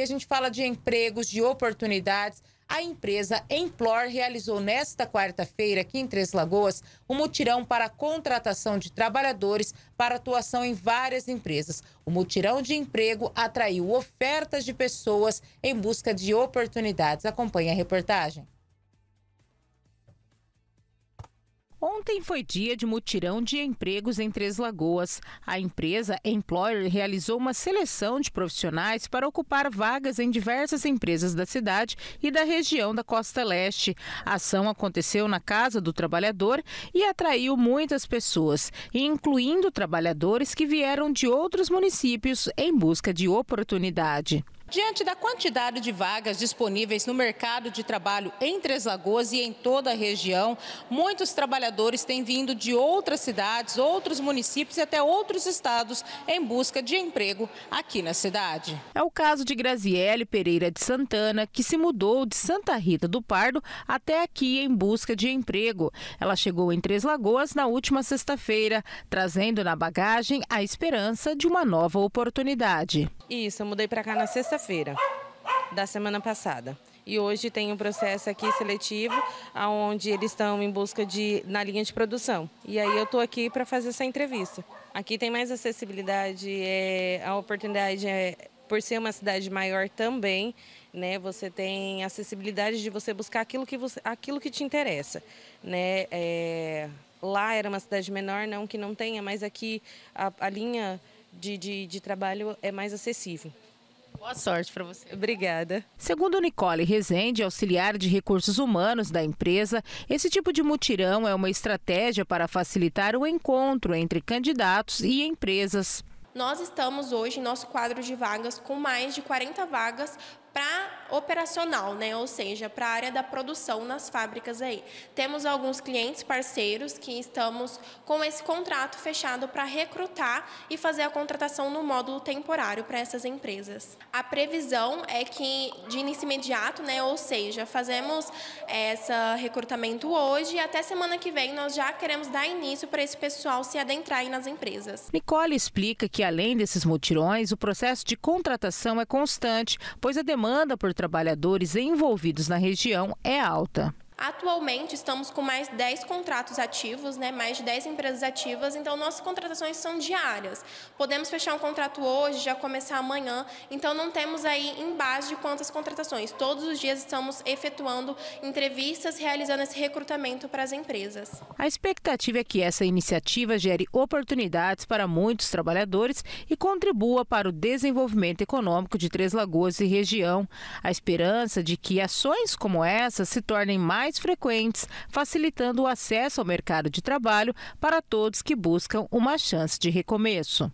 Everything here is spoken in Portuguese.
que a gente fala de empregos, de oportunidades. A empresa Emplor realizou nesta quarta-feira, aqui em Três Lagoas, um mutirão para a contratação de trabalhadores para atuação em várias empresas. O mutirão de emprego atraiu ofertas de pessoas em busca de oportunidades. Acompanhe a reportagem. Ontem foi dia de mutirão de empregos em Três Lagoas. A empresa Employer realizou uma seleção de profissionais para ocupar vagas em diversas empresas da cidade e da região da Costa Leste. A ação aconteceu na Casa do Trabalhador e atraiu muitas pessoas, incluindo trabalhadores que vieram de outros municípios em busca de oportunidade. Diante da quantidade de vagas disponíveis no mercado de trabalho em Três Lagoas e em toda a região, muitos trabalhadores têm vindo de outras cidades, outros municípios e até outros estados em busca de emprego aqui na cidade. É o caso de Graziele Pereira de Santana, que se mudou de Santa Rita do Pardo até aqui em busca de emprego. Ela chegou em Três Lagoas na última sexta-feira, trazendo na bagagem a esperança de uma nova oportunidade. Isso, eu mudei para cá na sexta-feira da semana passada. E hoje tem um processo aqui seletivo, onde eles estão em busca de na linha de produção. E aí eu estou aqui para fazer essa entrevista. Aqui tem mais acessibilidade, é, a oportunidade é, por ser uma cidade maior também, né? Você tem acessibilidade de você buscar aquilo que, você, aquilo que te interessa, né? É, lá era uma cidade menor, não que não tenha, mas aqui a, a linha de, de, de trabalho é mais acessível. Boa sorte para você. Obrigada. Segundo Nicole Rezende, auxiliar de recursos humanos da empresa, esse tipo de mutirão é uma estratégia para facilitar o encontro entre candidatos e empresas. Nós estamos hoje em nosso quadro de vagas com mais de 40 vagas para operacional, né? ou seja, para a área da produção nas fábricas aí. Temos alguns clientes parceiros que estamos com esse contrato fechado para recrutar e fazer a contratação no módulo temporário para essas empresas. A previsão é que de início imediato, né? ou seja, fazemos eh, esse recrutamento hoje e até semana que vem nós já queremos dar início para esse pessoal se adentrar nas empresas. Nicole explica que que, além desses mutirões, o processo de contratação é constante, pois a demanda por trabalhadores envolvidos na região é alta. Atualmente estamos com mais 10 contratos ativos, né, mais de 10 empresas ativas, então nossas contratações são diárias. Podemos fechar um contrato hoje, já começar amanhã, então não temos aí em base de quantas contratações. Todos os dias estamos efetuando entrevistas, realizando esse recrutamento para as empresas. A expectativa é que essa iniciativa gere oportunidades para muitos trabalhadores e contribua para o desenvolvimento econômico de Três Lagoas e região. A esperança de que ações como essa se tornem mais mais frequentes, facilitando o acesso ao mercado de trabalho para todos que buscam uma chance de recomeço.